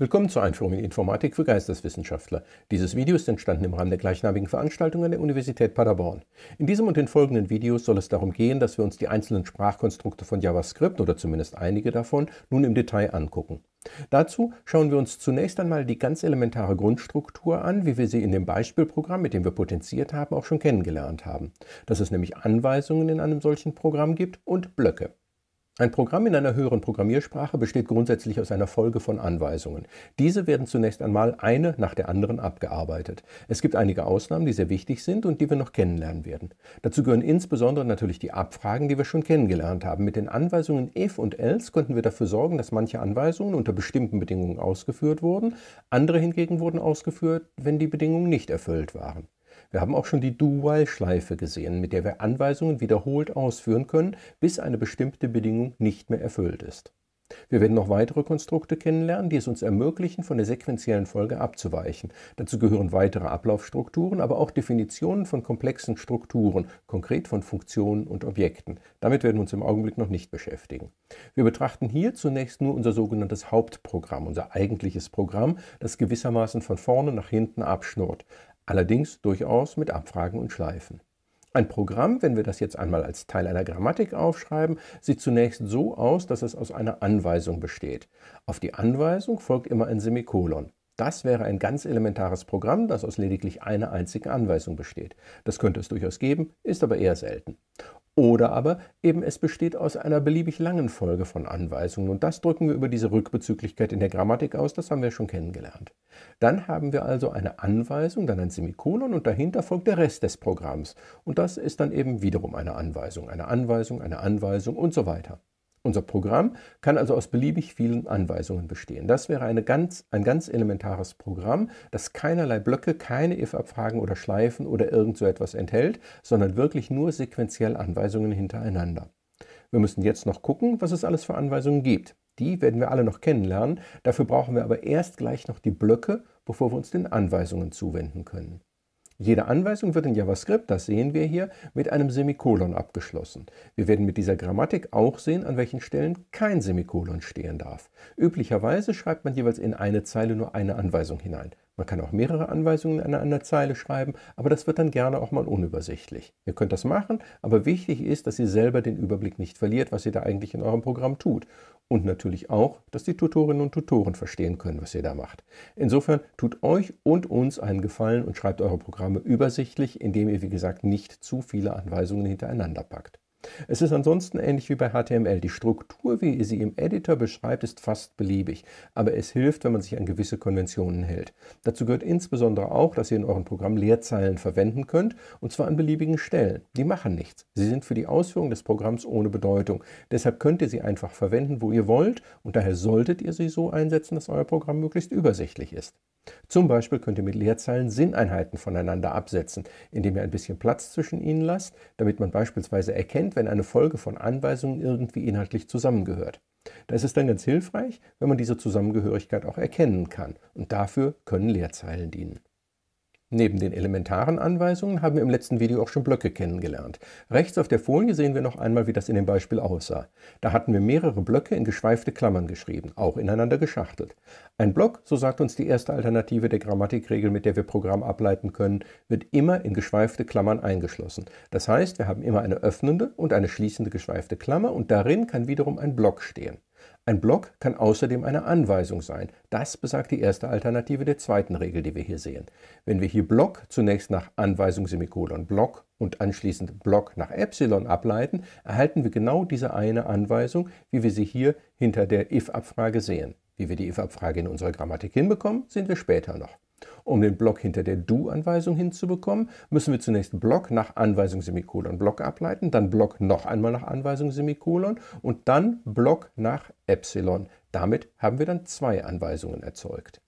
Willkommen zur Einführung in Informatik für Geisteswissenschaftler. Dieses Video ist entstanden im Rahmen der gleichnamigen Veranstaltung an der Universität Paderborn. In diesem und den folgenden Videos soll es darum gehen, dass wir uns die einzelnen Sprachkonstrukte von JavaScript oder zumindest einige davon nun im Detail angucken. Dazu schauen wir uns zunächst einmal die ganz elementare Grundstruktur an, wie wir sie in dem Beispielprogramm, mit dem wir potenziert haben, auch schon kennengelernt haben. Dass es nämlich Anweisungen in einem solchen Programm gibt und Blöcke. Ein Programm in einer höheren Programmiersprache besteht grundsätzlich aus einer Folge von Anweisungen. Diese werden zunächst einmal eine nach der anderen abgearbeitet. Es gibt einige Ausnahmen, die sehr wichtig sind und die wir noch kennenlernen werden. Dazu gehören insbesondere natürlich die Abfragen, die wir schon kennengelernt haben. Mit den Anweisungen if und else konnten wir dafür sorgen, dass manche Anweisungen unter bestimmten Bedingungen ausgeführt wurden, andere hingegen wurden ausgeführt, wenn die Bedingungen nicht erfüllt waren. Wir haben auch schon die Do-While-Schleife gesehen, mit der wir Anweisungen wiederholt ausführen können, bis eine bestimmte Bedingung nicht mehr erfüllt ist. Wir werden noch weitere Konstrukte kennenlernen, die es uns ermöglichen, von der sequentiellen Folge abzuweichen. Dazu gehören weitere Ablaufstrukturen, aber auch Definitionen von komplexen Strukturen, konkret von Funktionen und Objekten. Damit werden wir uns im Augenblick noch nicht beschäftigen. Wir betrachten hier zunächst nur unser sogenanntes Hauptprogramm, unser eigentliches Programm, das gewissermaßen von vorne nach hinten abschnurrt allerdings durchaus mit Abfragen und Schleifen. Ein Programm, wenn wir das jetzt einmal als Teil einer Grammatik aufschreiben, sieht zunächst so aus, dass es aus einer Anweisung besteht. Auf die Anweisung folgt immer ein Semikolon. Das wäre ein ganz elementares Programm, das aus lediglich einer einzigen Anweisung besteht. Das könnte es durchaus geben, ist aber eher selten. Oder aber eben es besteht aus einer beliebig langen Folge von Anweisungen und das drücken wir über diese Rückbezüglichkeit in der Grammatik aus, das haben wir schon kennengelernt. Dann haben wir also eine Anweisung, dann ein Semikolon und dahinter folgt der Rest des Programms und das ist dann eben wiederum eine Anweisung, eine Anweisung, eine Anweisung und so weiter. Unser Programm kann also aus beliebig vielen Anweisungen bestehen. Das wäre ganz, ein ganz elementares Programm, das keinerlei Blöcke, keine if-Abfragen oder Schleifen oder irgend so etwas enthält, sondern wirklich nur sequenziell Anweisungen hintereinander. Wir müssen jetzt noch gucken, was es alles für Anweisungen gibt. Die werden wir alle noch kennenlernen. Dafür brauchen wir aber erst gleich noch die Blöcke, bevor wir uns den Anweisungen zuwenden können. Jede Anweisung wird in JavaScript, das sehen wir hier, mit einem Semikolon abgeschlossen. Wir werden mit dieser Grammatik auch sehen, an welchen Stellen kein Semikolon stehen darf. Üblicherweise schreibt man jeweils in eine Zeile nur eine Anweisung hinein. Man kann auch mehrere Anweisungen an einer Zeile schreiben, aber das wird dann gerne auch mal unübersichtlich. Ihr könnt das machen, aber wichtig ist, dass ihr selber den Überblick nicht verliert, was ihr da eigentlich in eurem Programm tut. Und natürlich auch, dass die Tutorinnen und Tutoren verstehen können, was ihr da macht. Insofern tut euch und uns einen Gefallen und schreibt eure Programme übersichtlich, indem ihr, wie gesagt, nicht zu viele Anweisungen hintereinander packt. Es ist ansonsten ähnlich wie bei HTML. Die Struktur, wie ihr sie im Editor beschreibt, ist fast beliebig, aber es hilft, wenn man sich an gewisse Konventionen hält. Dazu gehört insbesondere auch, dass ihr in eurem Programm Leerzeilen verwenden könnt, und zwar an beliebigen Stellen. Die machen nichts. Sie sind für die Ausführung des Programms ohne Bedeutung. Deshalb könnt ihr sie einfach verwenden, wo ihr wollt, und daher solltet ihr sie so einsetzen, dass euer Programm möglichst übersichtlich ist. Zum Beispiel könnt ihr mit Leerzeilen Sinneinheiten voneinander absetzen, indem ihr ein bisschen Platz zwischen ihnen lasst, damit man beispielsweise erkennt, Moment, wenn eine Folge von Anweisungen irgendwie inhaltlich zusammengehört. Da ist es dann ganz hilfreich, wenn man diese Zusammengehörigkeit auch erkennen kann. Und dafür können Leerzeilen dienen. Neben den elementaren Anweisungen haben wir im letzten Video auch schon Blöcke kennengelernt. Rechts auf der Folie sehen wir noch einmal, wie das in dem Beispiel aussah. Da hatten wir mehrere Blöcke in geschweifte Klammern geschrieben, auch ineinander geschachtelt. Ein Block, so sagt uns die erste Alternative der Grammatikregel, mit der wir Programm ableiten können, wird immer in geschweifte Klammern eingeschlossen. Das heißt, wir haben immer eine öffnende und eine schließende geschweifte Klammer und darin kann wiederum ein Block stehen. Ein Block kann außerdem eine Anweisung sein. Das besagt die erste Alternative der zweiten Regel, die wir hier sehen. Wenn wir hier Block zunächst nach Anweisung Semikolon Block und anschließend Block nach Epsilon ableiten, erhalten wir genau diese eine Anweisung, wie wir sie hier hinter der if-Abfrage sehen. Wie wir die if-Abfrage in unserer Grammatik hinbekommen, sehen wir später noch. Um den Block hinter der Do-Anweisung hinzubekommen, müssen wir zunächst Block nach Anweisung Semikolon Block ableiten, dann Block noch einmal nach Anweisung Semikolon und dann Block nach Epsilon. Damit haben wir dann zwei Anweisungen erzeugt.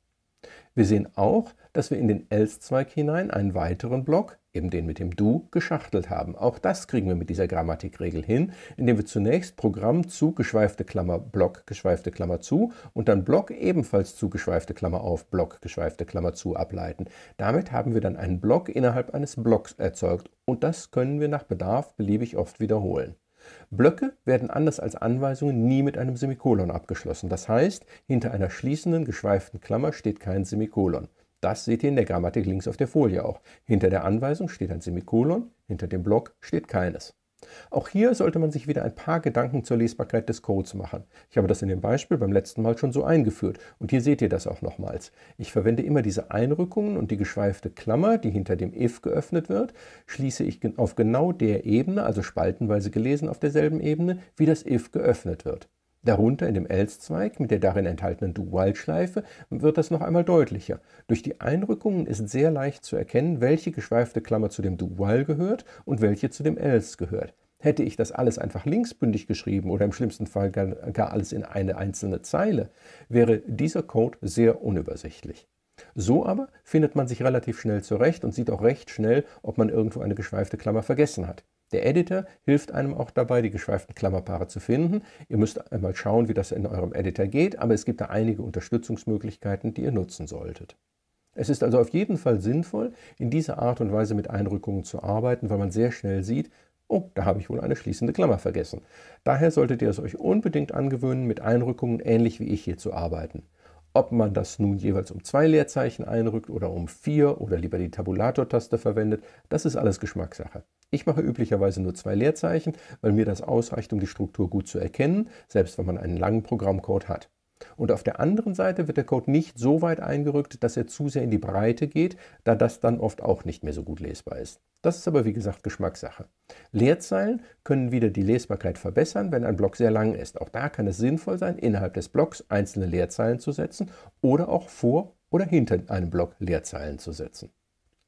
Wir sehen auch, dass wir in den Else-Zweig hinein einen weiteren Block, eben den mit dem Do, geschachtelt haben. Auch das kriegen wir mit dieser Grammatikregel hin, indem wir zunächst Programm zu, geschweifte Klammer, Block, geschweifte Klammer zu und dann Block ebenfalls zu, geschweifte Klammer auf, Block, geschweifte Klammer zu ableiten. Damit haben wir dann einen Block innerhalb eines Blocks erzeugt und das können wir nach Bedarf beliebig oft wiederholen. Blöcke werden anders als Anweisungen nie mit einem Semikolon abgeschlossen. Das heißt, hinter einer schließenden, geschweiften Klammer steht kein Semikolon. Das seht ihr in der Grammatik links auf der Folie auch. Hinter der Anweisung steht ein Semikolon, hinter dem Block steht keines. Auch hier sollte man sich wieder ein paar Gedanken zur Lesbarkeit des Codes machen. Ich habe das in dem Beispiel beim letzten Mal schon so eingeführt und hier seht ihr das auch nochmals. Ich verwende immer diese Einrückungen und die geschweifte Klammer, die hinter dem if geöffnet wird, schließe ich auf genau der Ebene, also spaltenweise gelesen auf derselben Ebene, wie das if geöffnet wird. Darunter in dem Elszweig mit der darin enthaltenen Dual-Schleife wird das noch einmal deutlicher. Durch die Einrückungen ist sehr leicht zu erkennen, welche geschweifte Klammer zu dem Dual gehört und welche zu dem Else gehört. Hätte ich das alles einfach linksbündig geschrieben oder im schlimmsten Fall gar, gar alles in eine einzelne Zeile, wäre dieser Code sehr unübersichtlich. So aber findet man sich relativ schnell zurecht und sieht auch recht schnell, ob man irgendwo eine geschweifte Klammer vergessen hat. Der Editor hilft einem auch dabei, die geschweiften Klammerpaare zu finden. Ihr müsst einmal schauen, wie das in eurem Editor geht, aber es gibt da einige Unterstützungsmöglichkeiten, die ihr nutzen solltet. Es ist also auf jeden Fall sinnvoll, in dieser Art und Weise mit Einrückungen zu arbeiten, weil man sehr schnell sieht, oh, da habe ich wohl eine schließende Klammer vergessen. Daher solltet ihr es euch unbedingt angewöhnen, mit Einrückungen ähnlich wie ich hier zu arbeiten. Ob man das nun jeweils um zwei Leerzeichen einrückt oder um vier oder lieber die Tabulatortaste verwendet, das ist alles Geschmackssache. Ich mache üblicherweise nur zwei Leerzeichen, weil mir das ausreicht, um die Struktur gut zu erkennen, selbst wenn man einen langen Programmcode hat. Und auf der anderen Seite wird der Code nicht so weit eingerückt, dass er zu sehr in die Breite geht, da das dann oft auch nicht mehr so gut lesbar ist. Das ist aber wie gesagt Geschmackssache. Leerzeilen können wieder die Lesbarkeit verbessern, wenn ein Block sehr lang ist. Auch da kann es sinnvoll sein, innerhalb des Blocks einzelne Leerzeilen zu setzen oder auch vor oder hinter einem Block Leerzeilen zu setzen.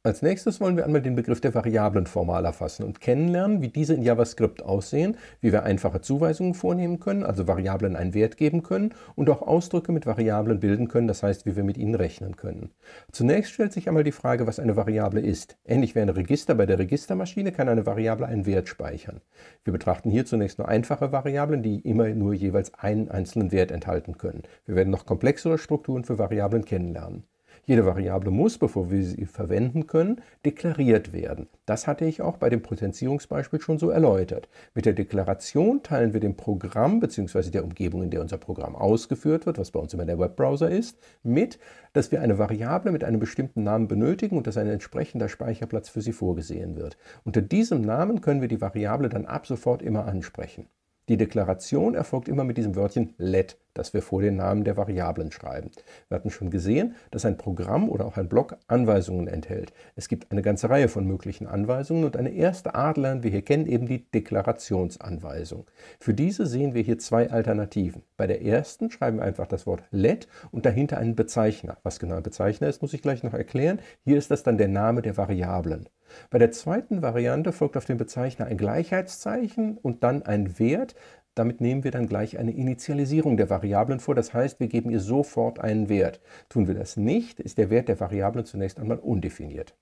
Als nächstes wollen wir einmal den Begriff der Variablen formal erfassen und kennenlernen, wie diese in JavaScript aussehen, wie wir einfache Zuweisungen vornehmen können, also Variablen einen Wert geben können und auch Ausdrücke mit Variablen bilden können, das heißt, wie wir mit ihnen rechnen können. Zunächst stellt sich einmal die Frage, was eine Variable ist. Ähnlich wie ein Register bei der Registermaschine kann eine Variable einen Wert speichern. Wir betrachten hier zunächst nur einfache Variablen, die immer nur jeweils einen einzelnen Wert enthalten können. Wir werden noch komplexere Strukturen für Variablen kennenlernen. Jede Variable muss, bevor wir sie verwenden können, deklariert werden. Das hatte ich auch bei dem Potenzierungsbeispiel schon so erläutert. Mit der Deklaration teilen wir dem Programm bzw. der Umgebung, in der unser Programm ausgeführt wird, was bei uns immer der Webbrowser ist, mit, dass wir eine Variable mit einem bestimmten Namen benötigen und dass ein entsprechender Speicherplatz für sie vorgesehen wird. Unter diesem Namen können wir die Variable dann ab sofort immer ansprechen. Die Deklaration erfolgt immer mit diesem Wörtchen let, das wir vor den Namen der Variablen schreiben. Wir hatten schon gesehen, dass ein Programm oder auch ein Block Anweisungen enthält. Es gibt eine ganze Reihe von möglichen Anweisungen und eine erste Art lernen wir hier kennen, eben die Deklarationsanweisung. Für diese sehen wir hier zwei Alternativen. Bei der ersten schreiben wir einfach das Wort let und dahinter einen Bezeichner. Was genau ein Bezeichner ist, muss ich gleich noch erklären. Hier ist das dann der Name der Variablen. Bei der zweiten Variante folgt auf den Bezeichner ein Gleichheitszeichen und dann ein Wert. Damit nehmen wir dann gleich eine Initialisierung der Variablen vor, das heißt, wir geben ihr sofort einen Wert. Tun wir das nicht, ist der Wert der Variablen zunächst einmal undefiniert.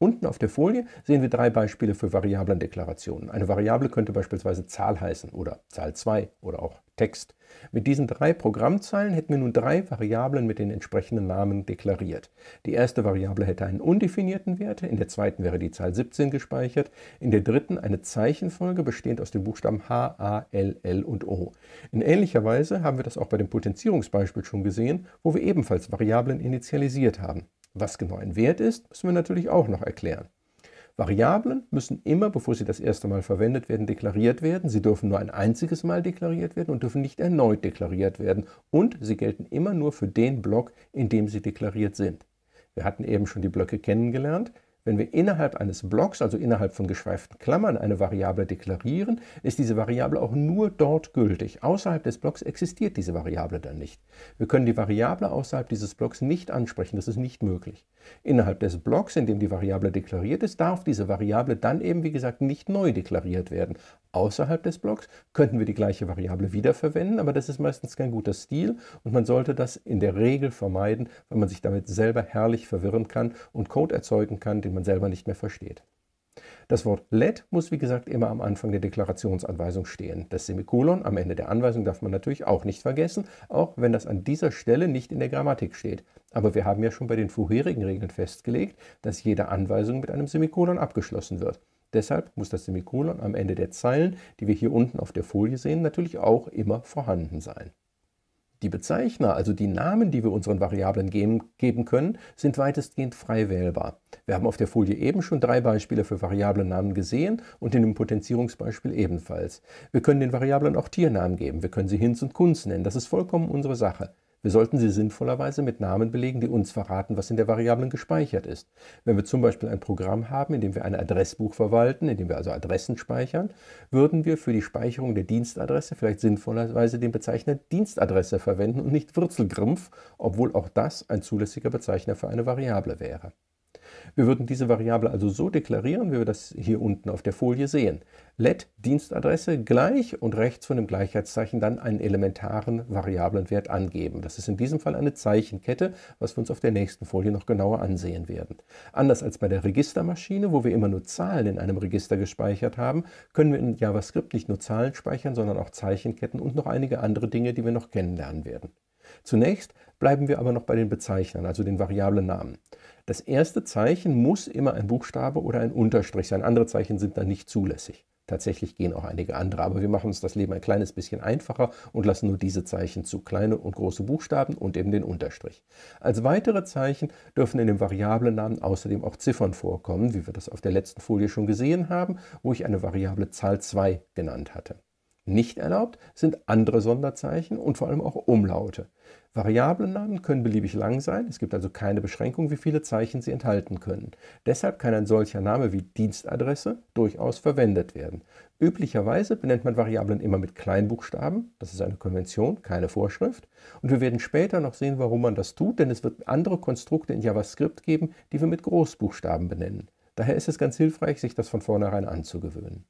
Unten auf der Folie sehen wir drei Beispiele für Variablendeklarationen. Eine Variable könnte beispielsweise Zahl heißen oder Zahl 2 oder auch Text. Mit diesen drei Programmzeilen hätten wir nun drei Variablen mit den entsprechenden Namen deklariert. Die erste Variable hätte einen undefinierten Wert, in der zweiten wäre die Zahl 17 gespeichert, in der dritten eine Zeichenfolge bestehend aus den Buchstaben H, A, L, L und O. In ähnlicher Weise haben wir das auch bei dem Potenzierungsbeispiel schon gesehen, wo wir ebenfalls Variablen initialisiert haben. Was genau ein Wert ist, müssen wir natürlich auch noch erklären. Variablen müssen immer, bevor sie das erste Mal verwendet werden, deklariert werden. Sie dürfen nur ein einziges Mal deklariert werden und dürfen nicht erneut deklariert werden. Und sie gelten immer nur für den Block, in dem sie deklariert sind. Wir hatten eben schon die Blöcke kennengelernt. Wenn wir innerhalb eines Blocks, also innerhalb von geschweiften Klammern, eine Variable deklarieren, ist diese Variable auch nur dort gültig. Außerhalb des Blocks existiert diese Variable dann nicht. Wir können die Variable außerhalb dieses Blocks nicht ansprechen, das ist nicht möglich. Innerhalb des Blocks, in dem die Variable deklariert ist, darf diese Variable dann eben, wie gesagt, nicht neu deklariert werden, Außerhalb des Blocks könnten wir die gleiche Variable wiederverwenden, aber das ist meistens kein guter Stil und man sollte das in der Regel vermeiden, weil man sich damit selber herrlich verwirren kann und Code erzeugen kann, den man selber nicht mehr versteht. Das Wort let muss wie gesagt immer am Anfang der Deklarationsanweisung stehen. Das Semikolon am Ende der Anweisung darf man natürlich auch nicht vergessen, auch wenn das an dieser Stelle nicht in der Grammatik steht. Aber wir haben ja schon bei den vorherigen Regeln festgelegt, dass jede Anweisung mit einem Semikolon abgeschlossen wird. Deshalb muss das Semikolon am Ende der Zeilen, die wir hier unten auf der Folie sehen, natürlich auch immer vorhanden sein. Die Bezeichner, also die Namen, die wir unseren Variablen geben, geben, können, sind weitestgehend frei wählbar. Wir haben auf der Folie eben schon drei Beispiele für Variablennamen gesehen und in dem Potenzierungsbeispiel ebenfalls. Wir können den Variablen auch Tiernamen geben, wir können sie Hinz und Kunz nennen, das ist vollkommen unsere Sache. Wir sollten sie sinnvollerweise mit Namen belegen, die uns verraten, was in der Variablen gespeichert ist. Wenn wir zum Beispiel ein Programm haben, in dem wir ein Adressbuch verwalten, in dem wir also Adressen speichern, würden wir für die Speicherung der Dienstadresse vielleicht sinnvollerweise den Bezeichner Dienstadresse verwenden und nicht Wurzelgrimpf, obwohl auch das ein zulässiger Bezeichner für eine Variable wäre. Wir würden diese Variable also so deklarieren, wie wir das hier unten auf der Folie sehen. Let Dienstadresse gleich und rechts von dem Gleichheitszeichen dann einen elementaren Variablenwert angeben. Das ist in diesem Fall eine Zeichenkette, was wir uns auf der nächsten Folie noch genauer ansehen werden. Anders als bei der Registermaschine, wo wir immer nur Zahlen in einem Register gespeichert haben, können wir in JavaScript nicht nur Zahlen speichern, sondern auch Zeichenketten und noch einige andere Dinge, die wir noch kennenlernen werden. Zunächst bleiben wir aber noch bei den Bezeichnern, also den Variablennamen. Das erste Zeichen muss immer ein Buchstabe oder ein Unterstrich sein. Andere Zeichen sind dann nicht zulässig. Tatsächlich gehen auch einige andere, aber wir machen uns das Leben ein kleines bisschen einfacher und lassen nur diese Zeichen zu, kleine und große Buchstaben und eben den Unterstrich. Als weitere Zeichen dürfen in dem Variablennamen außerdem auch Ziffern vorkommen, wie wir das auf der letzten Folie schon gesehen haben, wo ich eine Variable Zahl 2 genannt hatte. Nicht erlaubt sind andere Sonderzeichen und vor allem auch Umlaute. Variablen Namen können beliebig lang sein, es gibt also keine Beschränkung, wie viele Zeichen sie enthalten können. Deshalb kann ein solcher Name wie Dienstadresse durchaus verwendet werden. Üblicherweise benennt man Variablen immer mit Kleinbuchstaben, das ist eine Konvention, keine Vorschrift. Und wir werden später noch sehen, warum man das tut, denn es wird andere Konstrukte in JavaScript geben, die wir mit Großbuchstaben benennen. Daher ist es ganz hilfreich, sich das von vornherein anzugewöhnen.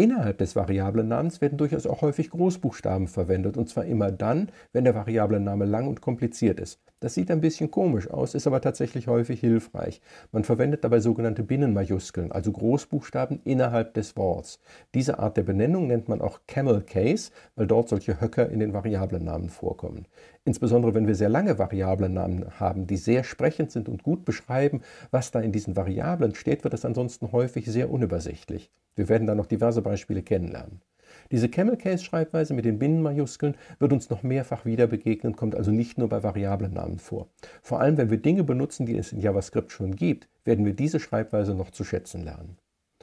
Innerhalb des Variablennamens werden durchaus auch häufig Großbuchstaben verwendet, und zwar immer dann, wenn der Variablenname lang und kompliziert ist das sieht ein bisschen komisch aus, ist aber tatsächlich häufig hilfreich. Man verwendet dabei sogenannte Binnenmajuskeln, also Großbuchstaben innerhalb des Worts. Diese Art der Benennung nennt man auch Camel Case, weil dort solche Höcker in den Variablennamen vorkommen. Insbesondere wenn wir sehr lange Variablennamen haben, die sehr sprechend sind und gut beschreiben, was da in diesen Variablen steht, wird das ansonsten häufig sehr unübersichtlich. Wir werden da noch diverse Beispiele kennenlernen. Diese Camel Case Schreibweise mit den Binnenmajuskeln wird uns noch mehrfach wieder begegnen, kommt also nicht nur bei variablen Namen vor. Vor allem, wenn wir Dinge benutzen, die es in JavaScript schon gibt, werden wir diese Schreibweise noch zu schätzen lernen.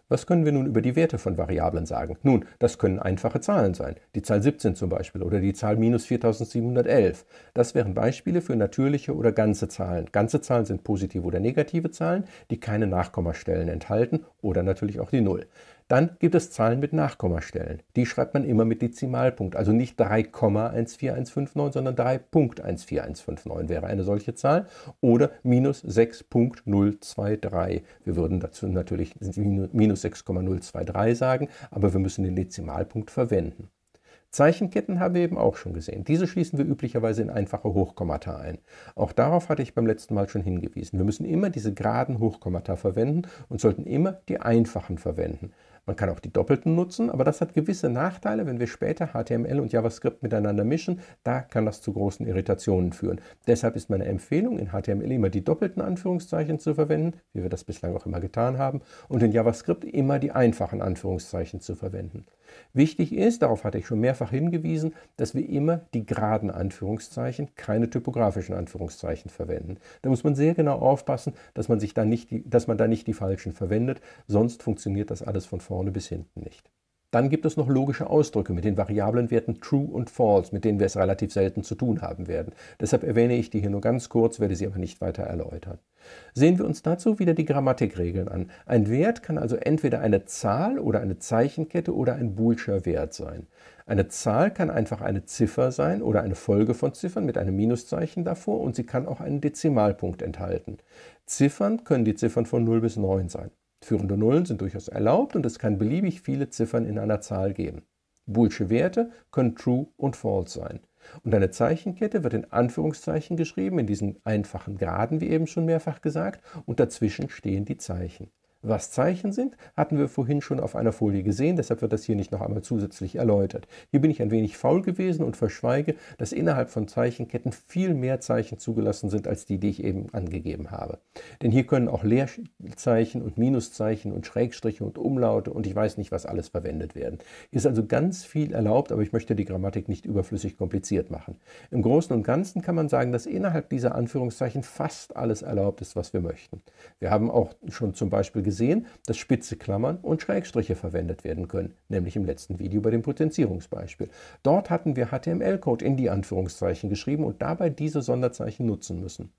Was können wir nun über die Werte von Variablen sagen? Nun, das können einfache Zahlen sein, die Zahl 17 zum Beispiel oder die Zahl minus 4711. Das wären Beispiele für natürliche oder ganze Zahlen. Ganze Zahlen sind positive oder negative Zahlen, die keine Nachkommastellen enthalten oder natürlich auch die Null. Dann gibt es Zahlen mit Nachkommastellen. Die schreibt man immer mit Dezimalpunkt. Also nicht 3,14159, sondern 3.14159 wäre eine solche Zahl. Oder minus 6.023. Wir würden dazu natürlich minus 6,023 sagen, aber wir müssen den Dezimalpunkt verwenden. Zeichenketten haben wir eben auch schon gesehen. Diese schließen wir üblicherweise in einfache Hochkommata ein. Auch darauf hatte ich beim letzten Mal schon hingewiesen. Wir müssen immer diese geraden Hochkommata verwenden und sollten immer die einfachen verwenden. Man kann auch die doppelten nutzen, aber das hat gewisse Nachteile, wenn wir später HTML und JavaScript miteinander mischen. Da kann das zu großen Irritationen führen. Deshalb ist meine Empfehlung, in HTML immer die doppelten Anführungszeichen zu verwenden, wie wir das bislang auch immer getan haben, und in JavaScript immer die einfachen Anführungszeichen zu verwenden. Wichtig ist, darauf hatte ich schon mehrfach hingewiesen, dass wir immer die geraden Anführungszeichen, keine typografischen Anführungszeichen verwenden. Da muss man sehr genau aufpassen, dass man, sich da nicht die, dass man da nicht die falschen verwendet, sonst funktioniert das alles von vorne vorne bis hinten nicht. Dann gibt es noch logische Ausdrücke mit den variablen Werten true und false, mit denen wir es relativ selten zu tun haben werden. Deshalb erwähne ich die hier nur ganz kurz, werde sie aber nicht weiter erläutern. Sehen wir uns dazu wieder die Grammatikregeln an. Ein Wert kann also entweder eine Zahl oder eine Zeichenkette oder ein boolscher Wert sein. Eine Zahl kann einfach eine Ziffer sein oder eine Folge von Ziffern mit einem Minuszeichen davor und sie kann auch einen Dezimalpunkt enthalten. Ziffern können die Ziffern von 0 bis 9 sein. Führende Nullen sind durchaus erlaubt und es kann beliebig viele Ziffern in einer Zahl geben. Boolsche Werte können true und false sein. Und eine Zeichenkette wird in Anführungszeichen geschrieben, in diesen einfachen Graden, wie eben schon mehrfach gesagt, und dazwischen stehen die Zeichen was Zeichen sind, hatten wir vorhin schon auf einer Folie gesehen, deshalb wird das hier nicht noch einmal zusätzlich erläutert. Hier bin ich ein wenig faul gewesen und verschweige, dass innerhalb von Zeichenketten viel mehr Zeichen zugelassen sind als die, die ich eben angegeben habe. Denn hier können auch Leerzeichen und Minuszeichen und Schrägstriche und Umlaute und ich weiß nicht, was alles verwendet werden. Hier ist also ganz viel erlaubt, aber ich möchte die Grammatik nicht überflüssig kompliziert machen. Im Großen und Ganzen kann man sagen, dass innerhalb dieser Anführungszeichen fast alles erlaubt ist, was wir möchten. Wir haben auch schon zum Beispiel gesehen, dass spitze Klammern und Schrägstriche verwendet werden können, nämlich im letzten Video bei dem Potenzierungsbeispiel. Dort hatten wir HTML-Code in die Anführungszeichen geschrieben und dabei diese Sonderzeichen nutzen müssen.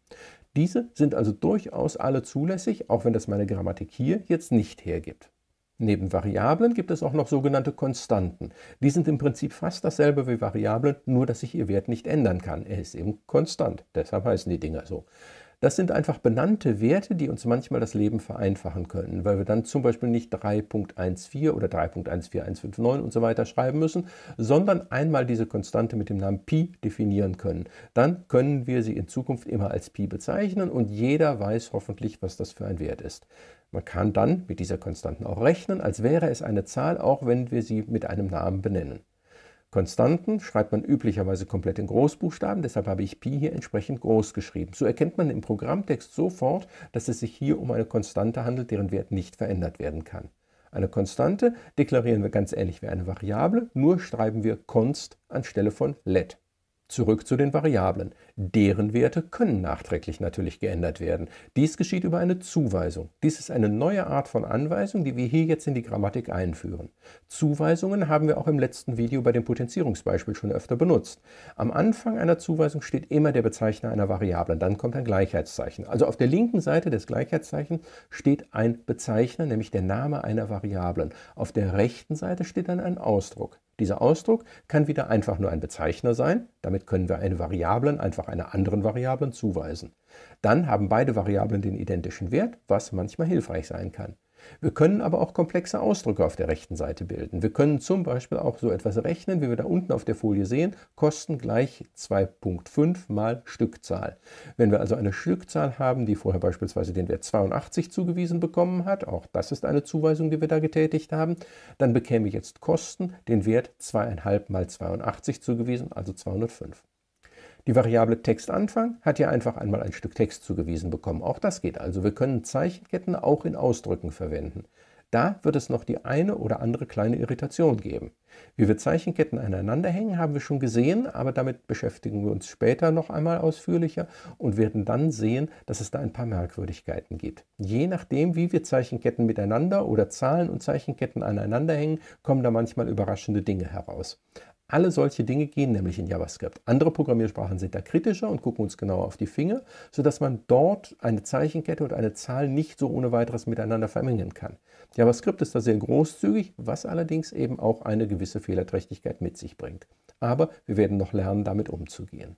Diese sind also durchaus alle zulässig, auch wenn das meine Grammatik hier jetzt nicht hergibt. Neben Variablen gibt es auch noch sogenannte Konstanten. Die sind im Prinzip fast dasselbe wie Variablen, nur dass sich ihr Wert nicht ändern kann. Er ist eben konstant, deshalb heißen die Dinger so. Das sind einfach benannte Werte, die uns manchmal das Leben vereinfachen können, weil wir dann zum Beispiel nicht 3.14 oder 3.14159 und so weiter schreiben müssen, sondern einmal diese Konstante mit dem Namen Pi definieren können. Dann können wir sie in Zukunft immer als Pi bezeichnen und jeder weiß hoffentlich, was das für ein Wert ist. Man kann dann mit dieser Konstanten auch rechnen, als wäre es eine Zahl, auch wenn wir sie mit einem Namen benennen. Konstanten schreibt man üblicherweise komplett in Großbuchstaben, deshalb habe ich Pi hier entsprechend groß geschrieben. So erkennt man im Programmtext sofort, dass es sich hier um eine Konstante handelt, deren Wert nicht verändert werden kann. Eine Konstante deklarieren wir ganz ähnlich wie eine Variable, nur schreiben wir const anstelle von let. Zurück zu den Variablen. Deren Werte können nachträglich natürlich geändert werden. Dies geschieht über eine Zuweisung. Dies ist eine neue Art von Anweisung, die wir hier jetzt in die Grammatik einführen. Zuweisungen haben wir auch im letzten Video bei dem Potenzierungsbeispiel schon öfter benutzt. Am Anfang einer Zuweisung steht immer der Bezeichner einer Variable, dann kommt ein Gleichheitszeichen. Also auf der linken Seite des Gleichheitszeichens steht ein Bezeichner, nämlich der Name einer Variablen. Auf der rechten Seite steht dann ein Ausdruck. Dieser Ausdruck kann wieder einfach nur ein Bezeichner sein, damit können wir eine Variablen einfach einer anderen Variablen zuweisen. Dann haben beide Variablen den identischen Wert, was manchmal hilfreich sein kann. Wir können aber auch komplexe Ausdrücke auf der rechten Seite bilden. Wir können zum Beispiel auch so etwas rechnen, wie wir da unten auf der Folie sehen, Kosten gleich 2.5 mal Stückzahl. Wenn wir also eine Stückzahl haben, die vorher beispielsweise den Wert 82 zugewiesen bekommen hat, auch das ist eine Zuweisung, die wir da getätigt haben, dann bekäme jetzt Kosten den Wert 2,5 mal 82 zugewiesen, also 205. Die Variable Textanfang hat ja einfach einmal ein Stück Text zugewiesen bekommen. Auch das geht also. Wir können Zeichenketten auch in Ausdrücken verwenden. Da wird es noch die eine oder andere kleine Irritation geben. Wie wir Zeichenketten aneinander hängen, haben wir schon gesehen, aber damit beschäftigen wir uns später noch einmal ausführlicher und werden dann sehen, dass es da ein paar Merkwürdigkeiten gibt. Je nachdem, wie wir Zeichenketten miteinander oder Zahlen und Zeichenketten aneinander hängen, kommen da manchmal überraschende Dinge heraus. Alle solche Dinge gehen nämlich in JavaScript. Andere Programmiersprachen sind da kritischer und gucken uns genauer auf die Finger, sodass man dort eine Zeichenkette und eine Zahl nicht so ohne weiteres miteinander vermengen kann. JavaScript ist da sehr großzügig, was allerdings eben auch eine gewisse Fehlerträchtigkeit mit sich bringt. Aber wir werden noch lernen, damit umzugehen.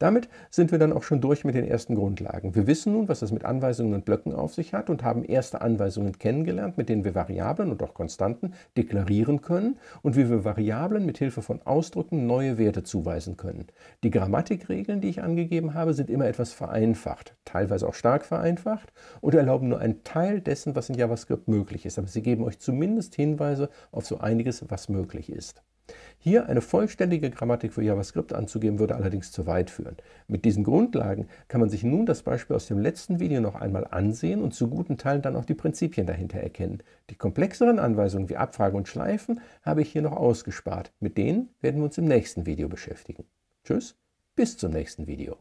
Damit sind wir dann auch schon durch mit den ersten Grundlagen. Wir wissen nun, was es mit Anweisungen und Blöcken auf sich hat und haben erste Anweisungen kennengelernt, mit denen wir Variablen und auch Konstanten deklarieren können und wie wir Variablen mit Hilfe von Ausdrücken neue Werte zuweisen können. Die Grammatikregeln, die ich angegeben habe, sind immer etwas vereinfacht, teilweise auch stark vereinfacht und erlauben nur einen Teil dessen, was in JavaScript möglich ist. Aber sie geben euch zumindest Hinweise auf so einiges, was möglich ist. Hier eine vollständige Grammatik für JavaScript anzugeben, würde allerdings zu weit führen. Mit diesen Grundlagen kann man sich nun das Beispiel aus dem letzten Video noch einmal ansehen und zu guten Teilen dann auch die Prinzipien dahinter erkennen. Die komplexeren Anweisungen wie Abfrage und Schleifen habe ich hier noch ausgespart. Mit denen werden wir uns im nächsten Video beschäftigen. Tschüss, bis zum nächsten Video.